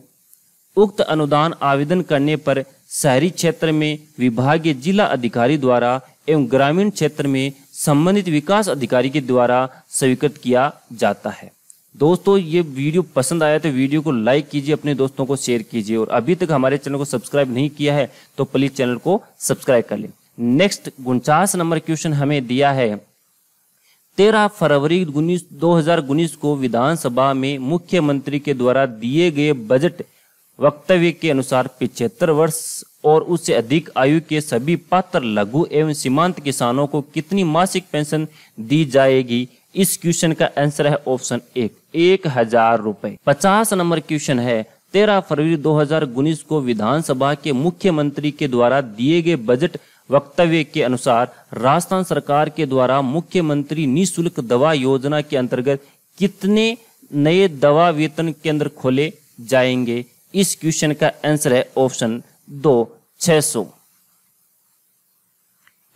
उक्त अनुदान आवेदन करने पर शहरी क्षेत्र में विभागीय जिला अधिकारी द्वारा एवं ग्रामीण क्षेत्र में संबंधित विकास अधिकारी के द्वारा स्वीकृत किया जाता है दोस्तों ये वीडियो पसंद आया तो वीडियो को लाइक कीजिए अपने दोस्तों को शेयर कीजिए और अभी तक हमारे चैनल को सब्सक्राइब नहीं किया है तो प्लीज चैनल को सब्सक्राइब कर लें नेक्स्ट उनचास नंबर क्वेश्चन हमें दिया है तेरह फरवरी उन्नीस दो हजार उन्नीस को विधानसभा में मुख्यमंत्री के द्वारा दिए गए बजट वक्तव्य के अनुसार पिछहत्तर वर्ष और उससे अधिक आयु के सभी पात्र लघु एवं सीमांत किसानों को कितनी मासिक पेंशन दी जाएगी इस क्वेश्चन का आंसर है ऑप्शन एक एक हजार रुपए पचास नंबर क्वेश्चन है तेरह फरवरी दो हजार उन्नीस को विधानसभा के मुख्यमंत्री के द्वारा दिए गए बजट वक्तव्य के अनुसार राजस्थान सरकार के द्वारा मुख्यमंत्री निःशुल्क दवा योजना के अंतर्गत कितने नए दवा वेतन केंद्र खोले जाएंगे इस क्वेश्चन का आंसर है ऑप्शन दो छ सौ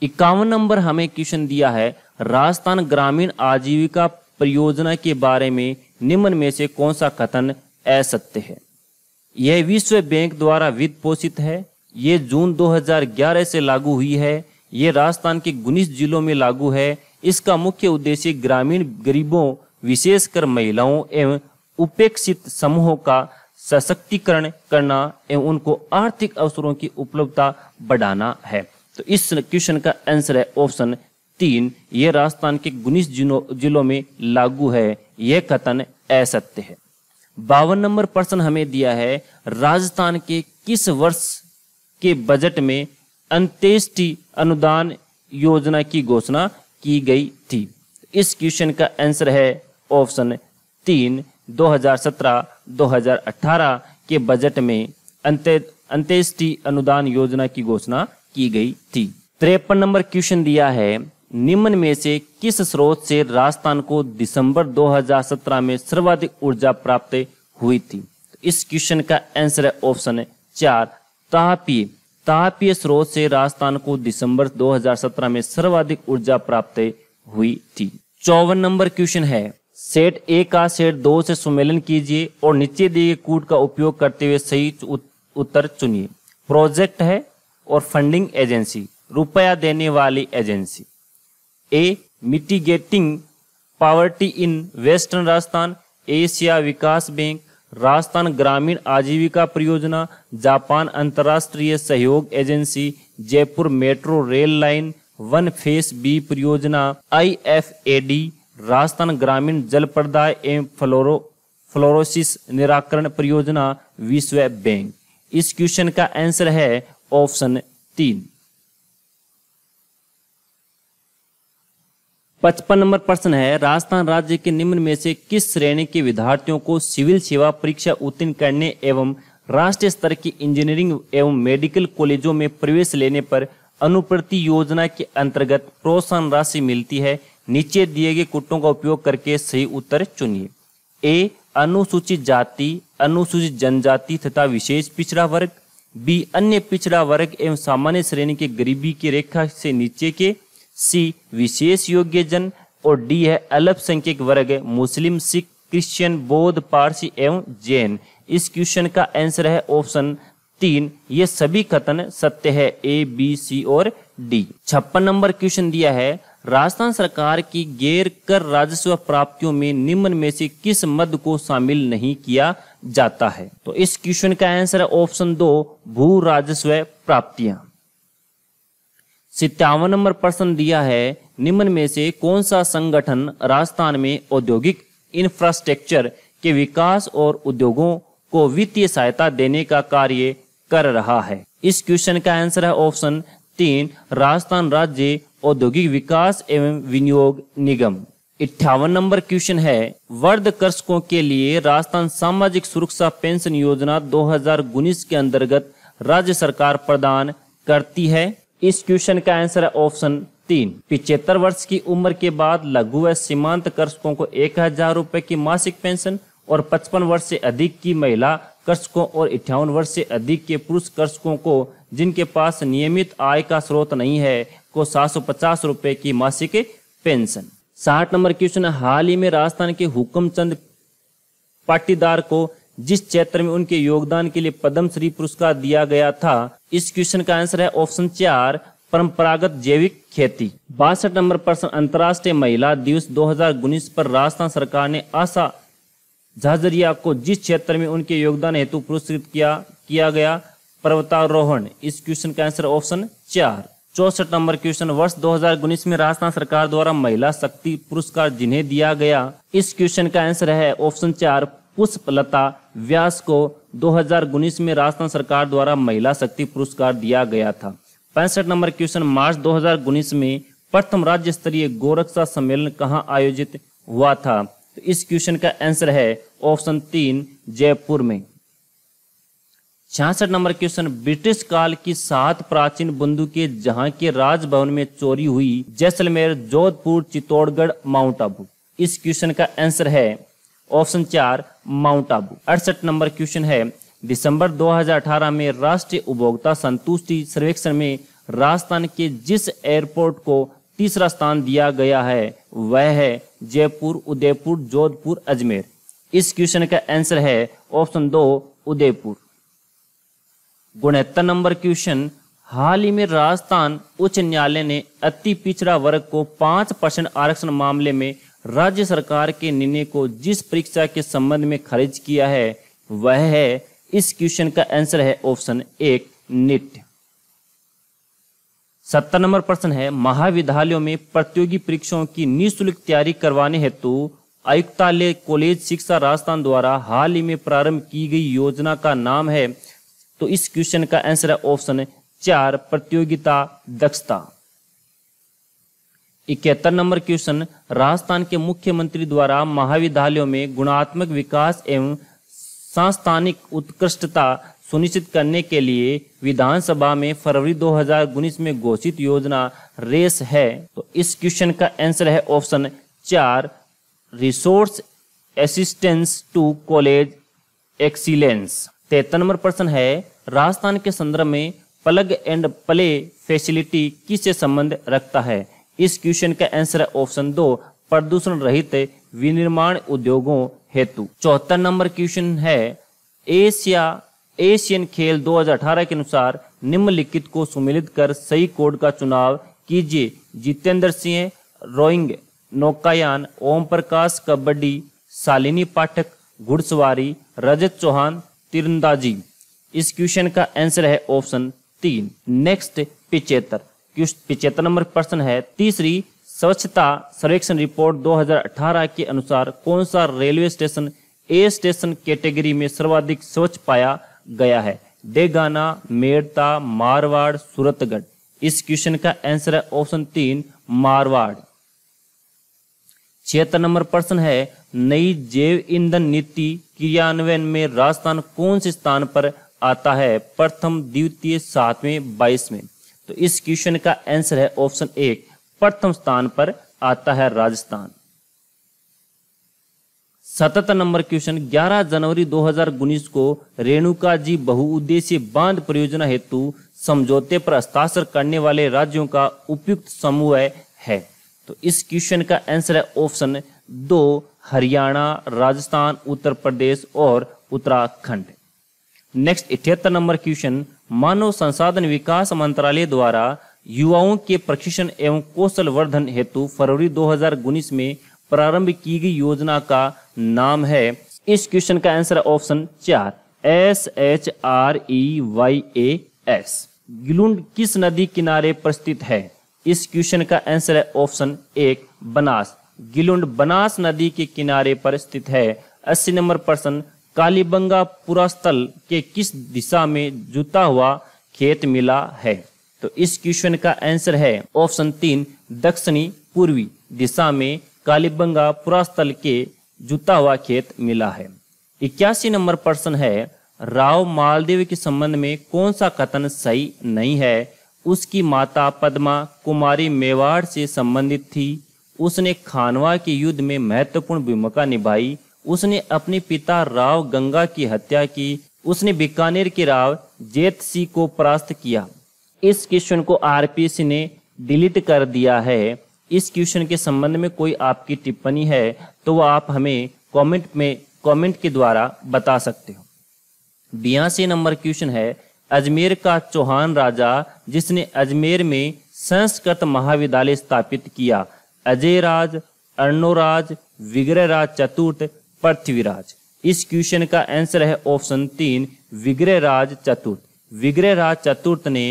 इक्यावन नंबर हमें क्वेश्चन दिया है राजस्थान ग्रामीण आजीविका परियोजना के बारे में निम्न में से कौन सा कथन असत्य है यह विश्व बैंक द्वारा वित्त पोषित है ये जून 2011 से लागू हुई है ये राजस्थान के उन्नीस जिलों में लागू है इसका मुख्य उद्देश्य ग्रामीण गरीबों विशेषकर महिलाओं एवं उपेक्षित समूहों का सशक्तिकरण करना एवं उनको आर्थिक अवसरों की उपलब्धता बढ़ाना है तो इस क्वेश्चन का आंसर है ऑप्शन तीन ये राजस्थान के उन्नीस जिलों में लागू है यह कथन असत्य है बावन नंबर प्रश्न हमें दिया है राजस्थान के किस वर्ष के बजट में अंत्येष्टि अनुदान योजना की घोषणा की गई थी इस क्वेश्चन का आंसर है ऑप्शन तीन 2017-2018 के बजट में अंत्येष्टि अनुदान योजना की घोषणा की गई थी तिरपन नंबर क्वेश्चन दिया है निम्न में से किस स्रोत से राजस्थान को दिसंबर 2017 में सर्वाधिक ऊर्जा प्राप्त हुई थी तो इस क्वेश्चन का आंसर है ऑप्शन चार तापीय तापीय स्रोत से राजस्थान को दिसंबर 2017 में सर्वाधिक ऊर्जा प्राप्त हुई थी चौवन नंबर क्वेश्चन है सेट ए का सेट दो से सुमेलन कीजिए और नीचे दिए कूट का उपयोग करते हुए सही उत्तर चुनिए प्रोजेक्ट है और फंडिंग एजेंसी रुपया देने वाली agency A mitigating poverty in western Rajasthan Asia विकास बैंक राजस्थान ग्रामीण आजीविका परियोजना जापान अंतर्राष्ट्रीय सहयोग agency Jaipur metro rail line one phase B परियोजना I F A D Rajasthan ग्रामीण जल प्रदाय एवं फ्लोरो फ्लोरोसिस निराकरण परियोजना विश्व बैंक इस क्वेश्चन का आंसर है ऑप्शन तीन पचपन नंबर प्रश्न है राजस्थान राज्य के निम्न में से किस श्रेणी के विद्यार्थियों को सिविल सेवा परीक्षा उत्तीर्ण करने एवं राष्ट्रीय स्तर की इंजीनियरिंग एवं मेडिकल कॉलेजों में प्रवेश लेने पर अनुप्रति योजना के अंतर्गत प्रोत्साहन राशि मिलती है नीचे दिए गए कुटों का उपयोग करके सही उत्तर चुनिए ए अनुसूचित जाति अनुसूचित जनजाति तथा विशेष पिछड़ा वर्ग बी अन्य पिछड़ा वर्ग एवं सामान्य श्रेणी के गरीबी की रेखा से नीचे के सी विशेष योग्य जन और डी है अल्पसंख्यक वर्ग मुस्लिम सिख क्रिश्चियन बौद्ध पारसी एवं जैन इस क्वेश्चन का आंसर है ऑप्शन तीन ये सभी कथन सत्य है ए बी सी और डी छप्पन नंबर क्वेश्चन दिया है राजस्थान सरकार की गैर कर राजस्व प्राप्तियों में निम्न में से किस मद को शामिल नहीं किया जाता है तो इस क्वेश्चन का आंसर है ऑप्शन दो भू राजस्व प्राप्तियां सितावन नंबर प्रश्न दिया है निम्न में से कौन सा संगठन राजस्थान में औद्योगिक इंफ्रास्ट्रक्चर के विकास और उद्योगों को वित्तीय सहायता देने का कार्य कर रहा है इस क्वेश्चन का आंसर है ऑप्शन तीन राजस्थान राज्य औद्योगिक विकास एवं विनियोग निगम इट्ठावन नंबर क्वेश्चन है वर्ध कर्षकों के लिए राजस्थान सामाजिक सुरक्षा पेंशन योजना दो के अंतर्गत राज्य सरकार प्रदान करती है इस क्वेश्चन का आंसर है ऑप्शन तीन पिछहत्तर वर्ष की उम्र के बाद लघु व सीमांत कर्षकों को एक हजार रूपए की मासिक पेंशन और पचपन वर्ष से अधिक की महिला कर्षकों और इक्यावन वर्ष से अधिक के पुरुष कर्षकों को जिनके पास नियमित आय का स्रोत नहीं है को सात सौ पचास रुपये की मासिक पेंशन साठ नंबर क्वेश्चन हाल ही में राजस्थान के हुक्म चंद पाटीदार को जिस क्षेत्र में उनके योगदान के लिए पद्म श्री पुरस्कार दिया गया था इस क्वेश्चन का आंसर है ऑप्शन चार परंपरागत जैविक खेती बासठ नंबर प्रश्न अंतर्राष्ट्रीय महिला दिवस दो पर राजस्थान सरकार ने आशा झाझरिया को जिस क्षेत्र में उनके योगदान हेतु पुरस्कृत किया किया गया पर्वतारोहण इस क्वेश्चन का आंसर ऑप्शन चार चौसठ नंबर क्वेश्चन वर्ष 2019 में राजस्थान सरकार द्वारा महिला शक्ति पुरस्कार जिन्हें दिया गया इस क्वेश्चन का आंसर है ऑप्शन चार पुष्पलता व्यास को 2019 में राजस्थान सरकार द्वारा महिला शक्ति पुरस्कार दिया गया था पैंसठ नंबर क्वेश्चन मार्च 2019 में प्रथम राज्य स्तरीय गोरक्षा सम्मेलन कहाँ आयोजित हुआ था तो इस क्वेश्चन का आंसर है ऑप्शन तीन जयपुर में छियासठ नंबर क्वेश्चन ब्रिटिश काल की सात प्राचीन बंदूकें जहां के राजभवन में चोरी हुई जैसलमेर जोधपुर चित्तौड़गढ़ माउंट आबू इस क्वेश्चन का आंसर है ऑप्शन चार माउंट आबू अड़सठ नंबर क्वेश्चन है दिसंबर 2018 में राष्ट्रीय उपभोक्ता संतुष्टि सर्वेक्षण में राजस्थान के जिस एयरपोर्ट को तीसरा स्थान दिया गया है वह है जयपुर उदयपुर जोधपुर अजमेर इस क्वेश्चन का आंसर है ऑप्शन दो उदयपुर गुणहत्तर नंबर क्वेश्चन हाल ही में राजस्थान उच्च न्यायालय ने अति पिछड़ा वर्ग को पांच परसेंट आरक्षण मामले में राज्य सरकार के निर्णय को जिस परीक्षा के संबंध में खारिज किया है वह है इस क्वेश्चन का आंसर है ऑप्शन एक नीट सत्तर नंबर प्रश्न है महाविद्यालयों में प्रतियोगी परीक्षाओं की निःशुल्क तैयारी करवाने हेतु आयुक्तालय कॉलेज शिक्षा राजस्थान द्वारा हाल ही में प्रारंभ की गई योजना का नाम है तो इस क्वेश्चन का आंसर है ऑप्शन चार प्रतियोगिता दक्षता इकहत्तर नंबर क्वेश्चन राजस्थान के मुख्यमंत्री द्वारा महाविद्यालयों में गुणात्मक विकास एवं सांस्थानिक उत्कृष्टता सुनिश्चित करने के लिए विधानसभा में फरवरी 2019 में घोषित योजना रेस है तो इस क्वेश्चन का आंसर है ऑप्शन चार resource assistance to college excellence तिहत्तर नंबर प्रश्न है राजस्थान के संदर्भ में प्लग एंड प्ले फैसिलिटी किससे संबंध रखता है इस क्वेश्चन का आंसर है ऑप्शन दो प्रदूषण रहित विनिर्माण उद्योगों हेतु चौहत्तर नंबर क्वेश्चन है एशिया एशियन खेल 2018 के अनुसार निम्नलिखित को सुमिलित कर सही कोड का चुनाव कीजिए जितेंद्र सिंह रोइंग नौकायान ओम प्रकाश कबड्डी शालिनी पाठक घुड़सवारी रजत चौहान तीरंदाजी इस क्वेश्चन का आंसर है ऑप्शन तीन नेक्स्ट पिचेतर पिचेतर नंबर प्रश्न है तीसरी स्वच्छता सर्वेक्षण रिपोर्ट 2018 के अनुसार कौन सा railway station A station category में सर्वाधिक स्वच्छ पाया गया है डेगाना मेड़ता मारवाड़ सूरतगढ़ इस क्वेश्चन का आंसर है ऑप्शन तीन मारवाड़ छिहत्तर नंबर प्रश्न है नई जैव ईंधन नीति क्रियान्वयन में राजस्थान कौन से स्थान पर आता है प्रथम द्वितीय सातवें बाईसवें तो इस क्वेश्चन का आंसर है ऑप्शन एक प्रथम स्थान पर आता है राजस्थान सतत नंबर क्वेश्चन 11 जनवरी 2019 को रेणुका जी बहुउद्देशीय बांध परियोजना हेतु समझौते पर हस्ताक्षर करने वाले राज्यों का उपयुक्त समूह है तो इस क्वेश्चन का आंसर है ऑप्शन दो हरियाणा राजस्थान उत्तर प्रदेश और उत्तराखंड नेक्स्ट इटहत्तर नंबर क्वेश्चन मानव संसाधन विकास मंत्रालय द्वारा युवाओं के प्रशिक्षण एवं कौशल वर्धन हेतु फरवरी दो में प्रारंभ की गई योजना का नाम है इस क्वेश्चन का आंसर ऑप्शन चार S H R E Y A S Gilund किस नदी किनारे प्रस्थित है इस क्वेश्चन का आंसर है ऑप्शन एक बनास गिलुंड बनास नदी के किनारे पर स्थित है अस्सी नंबर प्रश्न कालीबंगा पुरास्थल के किस दिशा में जुता हुआ खेत मिला है तो इस क्वेश्चन का आंसर है ऑप्शन तीन दक्षिणी पूर्वी दिशा में कालीबंगा पुरास्थल के जुता हुआ खेत मिला है इक्यासी नंबर प्रश्न है राव मालदेव के संबंध में कौन सा कथन सही नहीं है उसकी माता पद्मा कुमारी मेवाड़ से संबंधित थी उसने खानवा के युद्ध में महत्वपूर्ण भूमिका निभाई उसने अपने पिता राव गंगा की हत्या की उसने बीकानेर के राव जेत सिंह को परास्त किया इस क्वेश्चन को आरपीसी ने डिलीट कर दिया है इस क्वेश्चन के संबंध में कोई आपकी टिप्पणी है तो आप हमें कमेंट में कमेंट के द्वारा बता सकते हो बयासी नंबर क्वेश्चन है अजमेर का चौहान राजा जिसने अजमेर में संस्कृत महाविद्यालय स्थापित किया अजयराज अर्णोराज विग्रहराज चतुर्थ पृथ्वीराज इस क्वेश्चन का आंसर है ऑप्शन तीन विग्रहराज चतुर्थ विग्रहराज चतुर्थ ने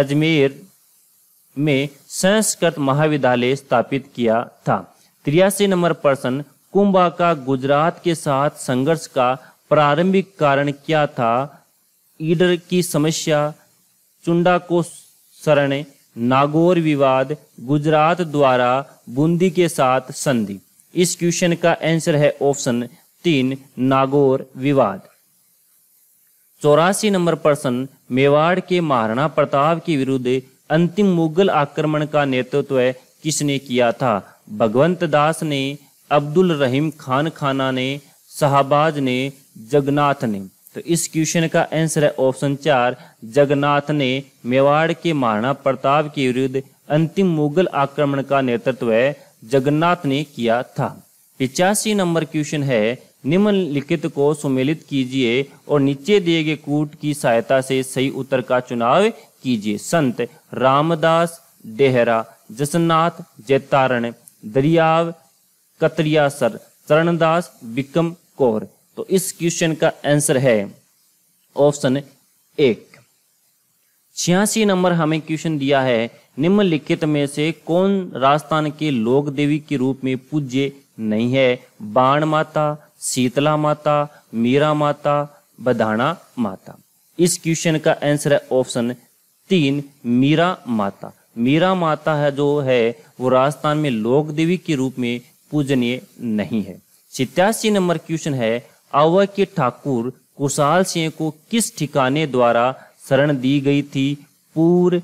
अजमेर में संस्कृत महाविद्यालय स्थापित किया था तिरासी नंबर प्रश्न कुंभा का गुजरात के साथ संघर्ष का प्रारंभिक कारण क्या था ईडर की समस्या चुंडा को शरण नागौर विवाद गुजरात द्वारा बूंदी के साथ संधि इस क्वेश्चन का आंसर है ऑप्शन तीन नागौर विवाद चौरासी नंबर प्रश्न मेवाड़ के महाराणा प्रताप के विरुद्ध अंतिम मुगल आक्रमण का नेतृत्व किसने किया था भगवंत दास ने अब्दुल रहीम खान खाना ने शाहबाज ने जगनाथ ने तो इस क्वेश्चन का आंसर है ऑप्शन चार जगन्नाथ ने मेवाड़ के महाराणा प्रताप के विरुद्ध अंतिम मुगल आक्रमण का नेतृत्व जगन्नाथ ने किया था पिचासी नंबर क्वेश्चन है निम्नलिखित को सुमेलित कीजिए और नीचे दिए गए कूट की सहायता से सही उत्तर का चुनाव कीजिए संत रामदास डेहरा जसनाथ जैतारण दरियाव कतरियासर चरणदास बिकम कौर तो इस क्वेश्चन का आंसर है ऑप्शन एक छियासी नंबर हमें क्वेश्चन दिया है निम्नलिखित में से कौन राजस्थान के लोक देवी के रूप में पूज्य नहीं है बाण माता शीतला माता मीरा माता बधाना माता इस क्वेश्चन का आंसर है ऑप्शन तीन मीरा माता मीरा माता है जो है वो राजस्थान में लोक देवी के रूप में पूजनीय नहीं है सितयासी नंबर क्वेश्चन है अव के ठाकुर कुशाल सिंह को किस ठिकाने द्वारा शरण दी गई थी पूर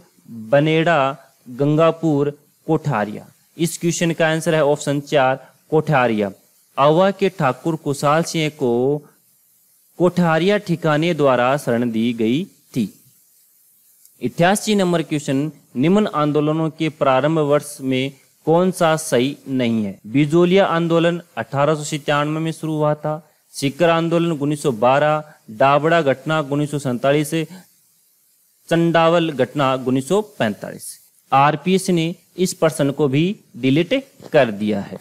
बनेड़ा गंगापुर कोठारिया इस क्वेश्चन का आंसर है ऑप्शन चार कोठारिया अवा के ठाकुर कुशाल सिंह को कोठारिया ठिकाने द्वारा शरण दी गई थी इठासी नंबर क्वेश्चन निम्न आंदोलनों के प्रारंभ वर्ष में कौन सा सही नहीं है बिजोलिया आंदोलन अठारह में शुरू हुआ था सिक्कर आंदोलन उन्नीस सौ बारह डाबड़ा घटना उन्नीस सौ चंडावल घटना उन्नीस सौ पैंतालीस आरपीएस ने इस प्रश्न को भी डिलीट कर दिया है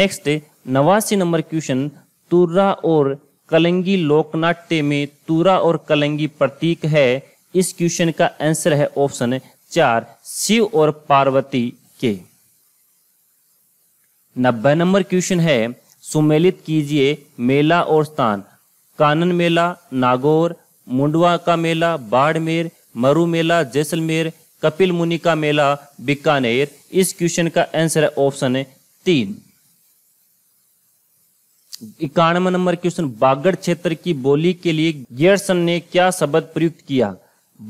नेक्स्ट नवासी नंबर क्वेश्चन तुर्रा और कलंगी लोकनाट्य में तुरा और कलंगी प्रतीक है इस क्वेश्चन का आंसर है ऑप्शन चार शिव और पार्वती के नब्बे नंबर क्वेश्चन है सुमेलित कीजिए मेला और स्थान कानन मेला नागौर मुंडवा का मेला बाड़मेर मरु मेला जैसलमेर कपिल मुनि का मेला बीकानेर इस क्वेश्चन का आंसर है ऑप्शन तीन इक्यानवे नंबर क्वेश्चन बागड़ क्षेत्र की बोली के लिए गियरसन ने क्या शब्द प्रयुक्त किया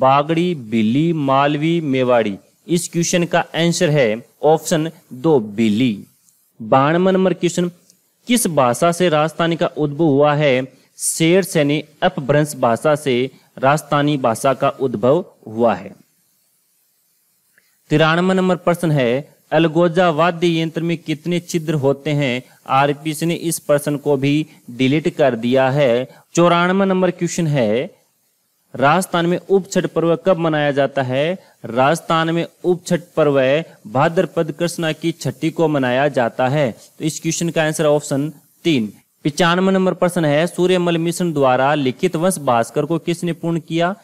बागड़ी बिल्ली मालवी मेवाड़ी इस क्वेश्चन का आंसर है ऑप्शन दो बिल्ली बानवे नंबर क्वेश्चन किस भाषा से राजस्थानी का उद्भव हुआ है शेर सैनी अपभ्रंश भाषा से राजस्थानी भाषा का उद्भव हुआ है तिरानवे नंबर प्रश्न है अलगोजा वाद्य यंत्र में कितने छिद्र होते हैं आरपीसी ने इस प्रश्न को भी डिलीट कर दिया है चौरानवे नंबर क्वेश्चन है राजस्थान में उप छठ पर्व कब मनाया जाता है राजस्थान में उप छठ पर्व भाद्रपद कृष्णा की छठी को मनाया जाता है तो इस क्वेश्चन का आंसर ऑप्शन तीन पिचानवे नंबर प्रश्न है सूर्यमल मिश्र द्वारा लिखित वंश भास्कर को किसने पूर्ण किया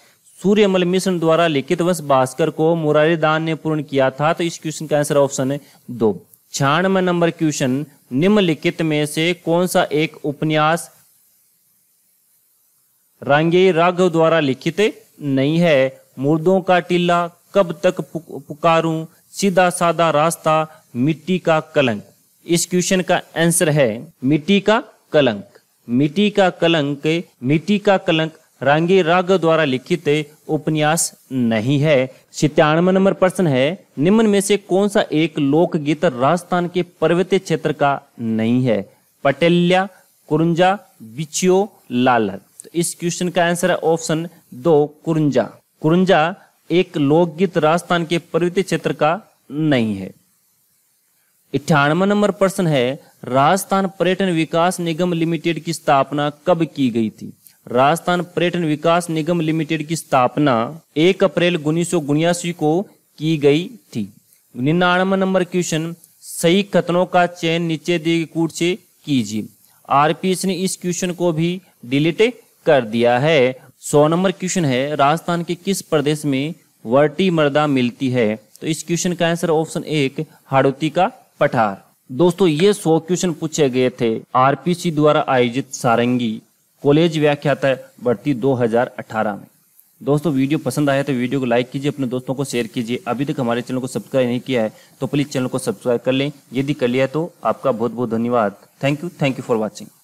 सूर्यमल मिश्र द्वारा लिखित वंश भास्कर को मुरारी दान ने पूर्ण किया था तो इस क्वेश्चन का आंसर ऑप्शन दो छियानवे नंबर क्वेश्चन निम्नलिखित में से कौन सा एक उपन्यास रांगे राघव द्वारा लिखित नहीं है मुर्दों का टीला कब तक पुकारूं सीधा साधा रास्ता मिट्टी का कलंक इस क्वेश्चन का आंसर है मिट्टी का कलंक मिट्टी का कलंक मिट्टी का कलंक रांगी राग द्वारा लिखित उपन्यास नहीं है सितानवे नंबर प्रश्न है निम्न में से कौन सा एक लोकगीत राजस्थान के पर्वतीय क्षेत्र का नहीं है पटेल्या कुरुंजा बिचियो लालर इस क्वेश्चन का आंसर है ऑप्शन दो कुरुंजा कुरुंजा एक लोकगीत राजस्थान के पर्वतीय क्षेत्र का नहीं है अठानवे नंबर प्रश्न है राजस्थान पर्यटन विकास निगम लिमिटेड की स्थापना कब की गई थी राजस्थान पर्यटन विकास निगम लिमिटेड की स्थापना 1 अप्रैल उन्नीस सौ को की गई थी निन्यानवे नंबर क्वेश्चन सही कथनों का चयन नीचे दिए कूट से कीजिए आरपीएस ने इस क्वेश्चन को भी डिलीट कर दिया है सौ नंबर क्वेश्चन है राजस्थान के किस प्रदेश में वर्टी मर्दा मिलती है तो इस क्वेश्चन का आंसर ऑप्शन एक हाड़ोती का पठार दोस्तों ये सौ क्वेश्चन पूछे गए थे आरपीसी द्वारा आयोजित सारंगी कॉलेज व्याख्याता भर्ती 2018 में दोस्तों वीडियो पसंद आया तो वीडियो को लाइक कीजिए अपने दोस्तों को शेयर कीजिए अभी तक हमारे चैनल को सब्सक्राइब नहीं किया है तो प्लीज़ चैनल को सब्सक्राइब कर लें यदि कर लिया तो आपका बहुत बहुत धन्यवाद thank you thank you for watching